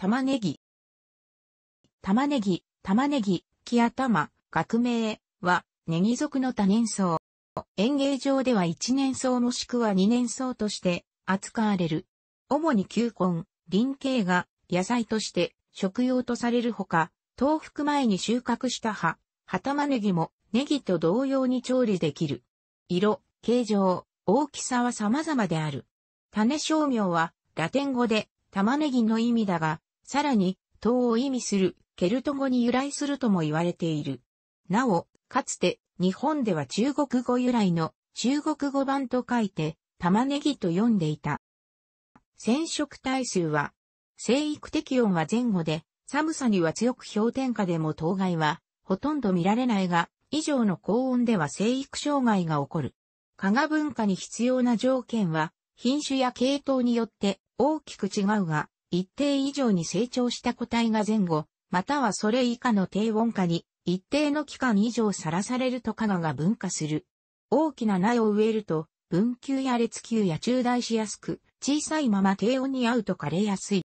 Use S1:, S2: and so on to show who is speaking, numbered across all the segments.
S1: 玉ねぎ。玉ねぎ、玉ねぎ、木頭、学名は、ネギ属の多年草。園芸場では一年草もしくは二年草として扱われる。主に球根、輪形が野菜として食用とされるほか、豆腐前に収穫した葉、葉玉ねぎもネギと同様に調理できる。色、形状、大きさは様々である。種商名はラテン語で玉ねぎの意味だが、さらに、塔を意味するケルト語に由来するとも言われている。なお、かつて日本では中国語由来の中国語版と書いて玉ねぎと読んでいた。染色体数は、生育適温は前後で、寒さには強く氷点下でも当該はほとんど見られないが、以上の高温では生育障害が起こる。加賀文化に必要な条件は、品種や系統によって大きく違うが、一定以上に成長した個体が前後、またはそれ以下の低温下に、一定の期間以上さらされると加賀が分化する。大きな苗を植えると、分球や列球や中大しやすく、小さいまま低温に合うと枯れやすい。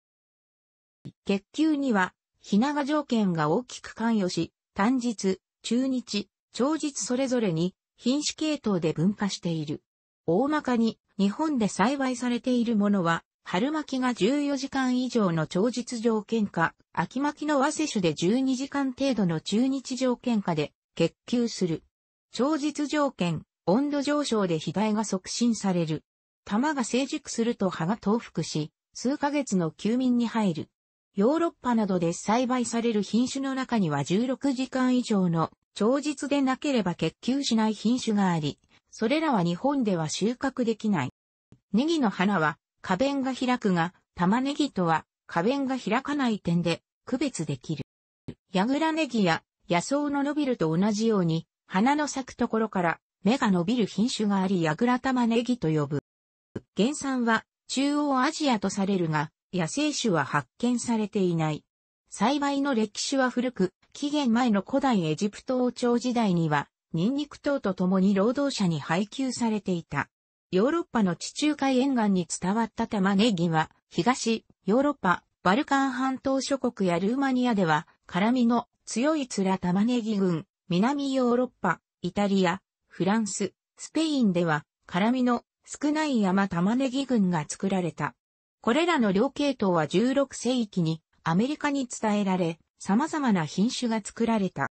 S1: 月球には、ひなが条件が大きく関与し、単日、中日、長日それぞれに、品種系統で分化している。大まかに、日本で栽培されているものは、春巻きが14時間以上の超実条件下、秋巻きの和世種で12時間程度の中日条件下で、結球する。超実条件、温度上昇で肥大が促進される。玉が成熟すると葉が倒伏し、数ヶ月の休眠に入る。ヨーロッパなどで栽培される品種の中には16時間以上の長日でなければ結球しない品種があり、それらは日本では収穫できない。ネギの花は花弁が開くが、玉ねぎとは花弁が開かない点で区別できる。ヤグラネギや野草の伸びると同じように、花の咲くところから芽が伸びる品種があり、ヤグラ玉ねぎと呼ぶ。原産は中央アジアとされるが、野生種は発見されていない。栽培の歴史は古く、紀元前の古代エジプト王朝時代には、ニンニク等と共に労働者に配給されていた。ヨーロッパの地中海沿岸に伝わった玉ねぎは、東、ヨーロッパ、バルカン半島諸国やルーマニアでは、辛味の強いツラ玉ねぎ群、南ヨーロッパ、イタリア、フランス、スペインでは、辛味の少ない山玉ねぎ群が作られた。これらの両系統は16世紀にアメリカに伝えられ、様々な品種が作られた。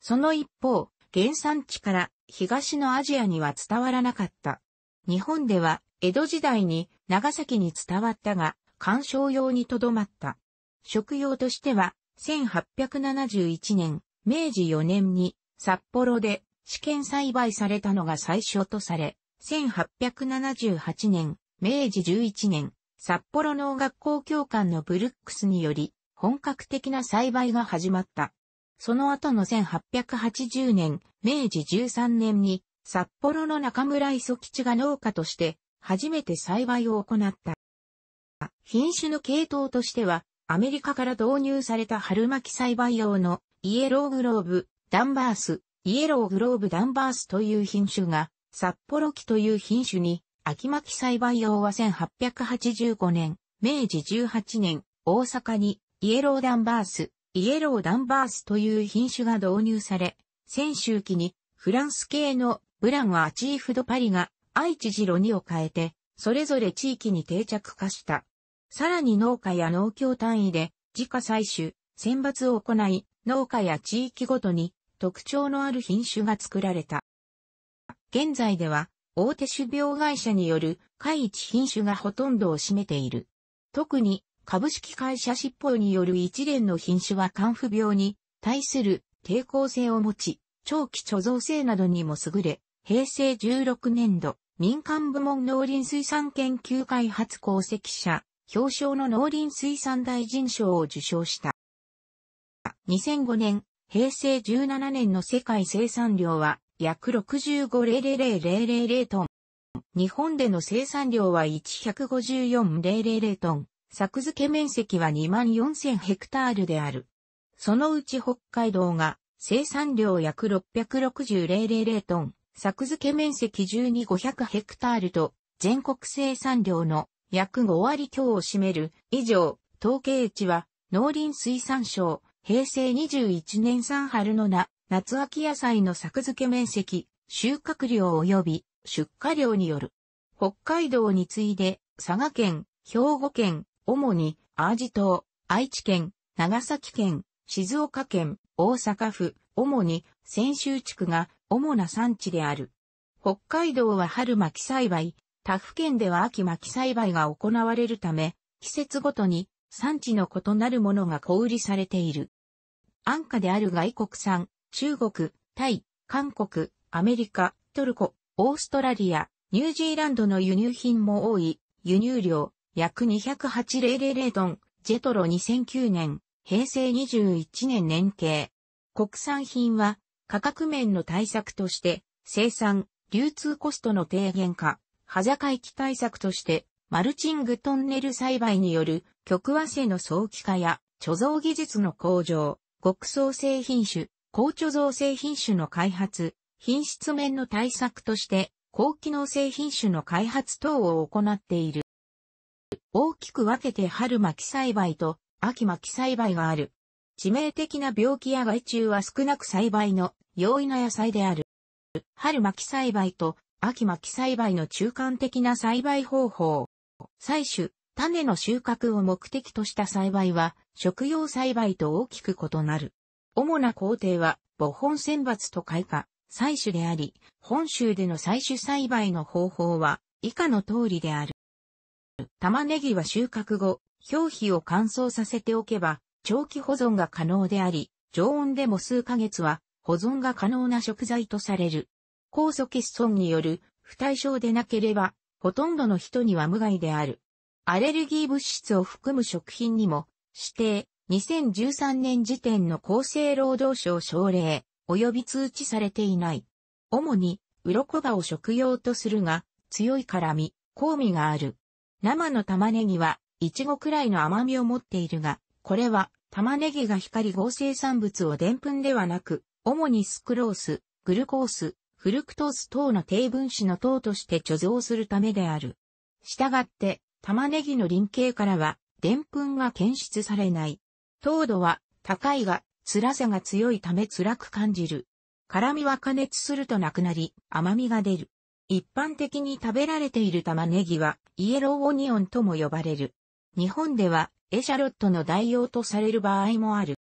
S1: その一方、原産地から東のアジアには伝わらなかった日本では江戸時代に長崎に伝わったが、鑑賞用にとどまった。食用としては、1871年、明治4年に札幌で試験栽培されたのが最初とされ、1878年、明治11年、札幌農学校教官のブルックスにより、本格的な栽培が始まった。その後の1880年、明治13年に札幌の中村磯吉が農家として初めて栽培を行った。品種の系統としては、アメリカから導入された春巻き栽培用のイエローグローブ、ダンバース、イエローグローブダンバースという品種が、札幌木という品種に、秋巻き栽培用は1885年、明治18年、大阪にイエローダンバース、イエローダンバースという品種が導入され、先週期にフランス系のブランはアチーフドパリが愛知ジロニを変えて、それぞれ地域に定着化した。さらに農家や農協単位で自家採取、選抜を行い、農家や地域ごとに特徴のある品種が作られた。現在では大手種苗会社による海一品種がほとんどを占めている。特に株式会社執法による一連の品種は寒腐病に対する抵抗性を持ち、長期貯蔵性などにも優れ、平成16年度、民間部門農林水産研究開発功績者、表彰の農林水産大臣賞を受賞した。2005年、平成17年の世界生産量は約65000000トン。日本での生産量は154,000トン。作付け面積は24,000ヘクタールである。そのうち北海道が生産量約660,000トン、作付け面積12500ヘクタールと、全国生産量の約5割強を占める、以上、統計値は、農林水産省、平成21年3春の名、夏秋野菜の作付け面積、収穫量及び出荷量による。北海道に次いで、佐賀県、兵庫県、主に、ージ島、愛知県、長崎県、静岡県、大阪府、主に泉州地区が主な産地である。北海道は春巻き栽培、他府県では秋巻き栽培が行われるため、季節ごとに産地の異なるものが小売りされている。安価である外国産、中国、タイ、韓国、アメリカ、トルコ、オーストラリア、ニュージーランドの輸入品も多い、輸入量、約208,000トン、ジェトロ2009年、平成21年年計。国産品は価格面の対策として生産、流通コストの低減化、端境き対策としてマルチングトンネル栽培による極和性の早期化や貯蔵技術の向上、極層製品種、高貯蔵製品種の開発、品質面の対策として高機能製品種の開発等を行っている。大きく分けて春巻き栽培と秋巻き栽培がある。致命的な病気や害虫は少なく栽培の容易な野菜である。春巻き栽培と秋巻き栽培の中間的な栽培方法。採取、種の収穫を目的とした栽培は食用栽培と大きく異なる。主な工程は母本選抜と開花、採取であり、本州での採取栽培の方法は以下の通りである。玉ねぎは収穫後、表皮を乾燥させておけば、長期保存が可能であり、常温でも数ヶ月は保存が可能な食材とされる。酵素欠損による不対症でなければ、ほとんどの人には無害である。アレルギー物質を含む食品にも、指定、2013年時点の厚生労働省省令、及び通知されていない。主に、鱗葉を食用とするが、強い辛味、香味がある。生の玉ねぎは、イチゴくらいの甘みを持っているが、これは玉ねぎが光合成産物をでんぷんではなく、主にスクロース、グルコース、フルクトース等の低分子の糖として貯蔵するためである。したがって、玉ねぎの輪形からは、でんぷんが検出されない。糖度は高いが、辛さが強いため辛く感じる。辛味は加熱するとなくなり、甘みが出る。一般的に食べられている玉ねぎは、イエローオニオンとも呼ばれる。日本ではエシャロットの代用とされる場合もある。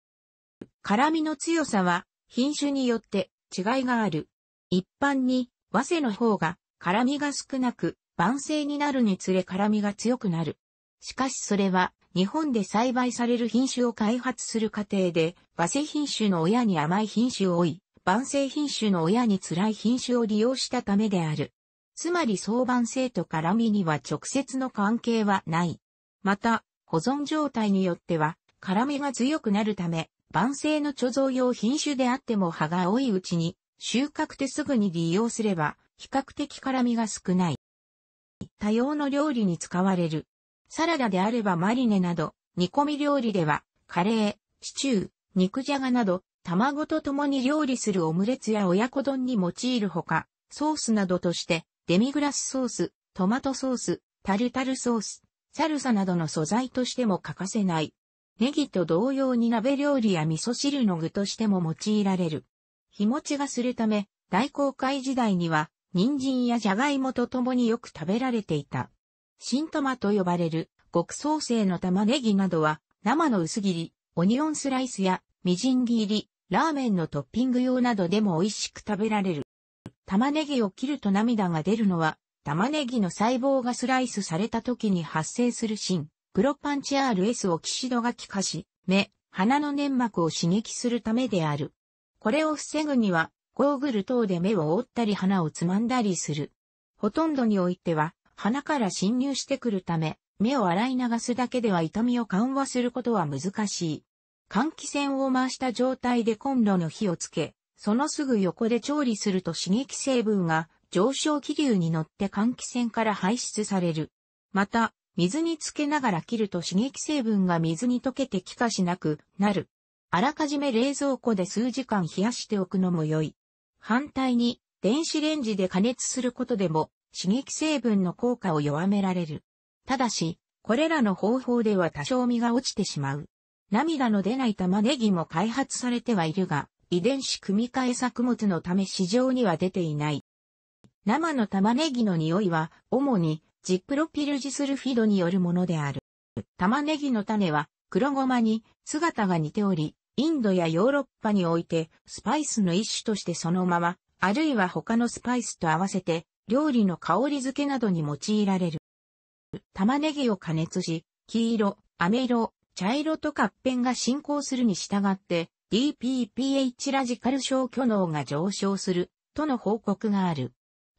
S1: 辛味の強さは品種によって違いがある。一般に、和製の方が辛味が少なく、晩成になるにつれ辛味が強くなる。しかしそれは、日本で栽培される品種を開発する過程で、和製品種の親に甘い品種を負い、晩成品種の親に辛い品種を利用したためである。つまり相番性と辛味には直接の関係はない。また、保存状態によっては、辛味が強くなるため、万成の貯蔵用品種であっても葉が多いうちに、収穫てすぐに利用すれば、比較的辛味が少ない。多様の料理に使われる。サラダであればマリネなど、煮込み料理では、カレー、シチュー、肉じゃがなど、卵と共に料理するオムレツや親子丼に用いるほか、ソースなどとして、デミグラスソース、トマトソース、タルタルソース、サルサなどの素材としても欠かせない。ネギと同様に鍋料理や味噌汁の具としても用いられる。日持ちがするため、大航海時代には、人参やジャガイモと共によく食べられていた。新玉と呼ばれる、極創生の玉ねぎなどは、生の薄切り、オニオンスライスや、みじん切り、ラーメンのトッピング用などでも美味しく食べられる。玉ねぎを切ると涙が出るのは、玉ねぎの細胞がスライスされた時に発生する芯、プロパンチ RS をキシドが気化し、目、鼻の粘膜を刺激するためである。これを防ぐには、ゴーグル等で目を覆ったり鼻をつまんだりする。ほとんどにおいては、鼻から侵入してくるため、目を洗い流すだけでは痛みを緩和することは難しい。換気扇を回した状態でコンロの火をつけ、そのすぐ横で調理すると刺激成分が上昇気流に乗って換気扇から排出される。また、水につけながら切ると刺激成分が水に溶けて気化しなくなる。あらかじめ冷蔵庫で数時間冷やしておくのも良い。反対に、電子レンジで加熱することでも刺激成分の効果を弱められる。ただし、これらの方法では多少身が落ちてしまう。涙の出ない玉ねぎも開発されてはいるが、遺伝子組み換え作物のため市場には出ていない。生の玉ねぎの匂いは、主に、ジプロピルジスルフィドによるものである。玉ねぎの種は、黒ごまに姿が似ており、インドやヨーロッパにおいて、スパイスの一種としてそのまま、あるいは他のスパイスと合わせて、料理の香り付けなどに用いられる。玉ねぎを加熱し、黄色、飴色、茶色と合片が進行するに従って、DPPH ラジカル消去能が上昇する、との報告がある。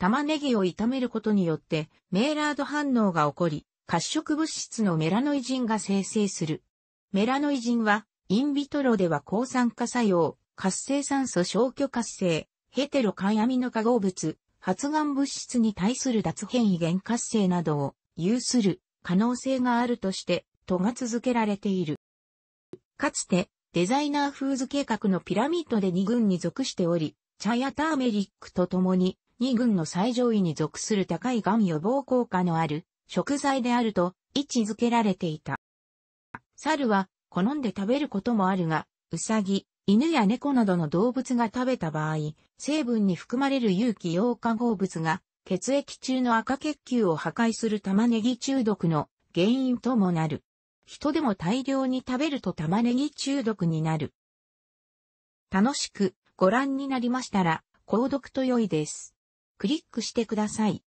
S1: 玉ねぎを炒めることによって、メーラード反応が起こり、褐色物質のメラノイジンが生成する。メラノイジンは、インビトロでは抗酸化作用、活性酸素消去活性、ヘテロ環アミノ化合物、発がん物質に対する脱変異原活性などを有する可能性があるとして、とが続けられている。かつて、デザイナーフーズ計画のピラミッドで2軍に属しており、茶やターメリックと共に、2群の最上位に属する高いがん予防効果のある食材であると位置づけられていた。猿は好んで食べることもあるが、ウサギ、犬や猫などの動物が食べた場合、成分に含まれる有機溶化合物が血液中の赤血球を破壊する玉ねぎ中毒の原因ともなる。人でも大量に食べると玉ねぎ中毒になる。楽しくご覧になりましたら、購読と良いです。クリックしてください。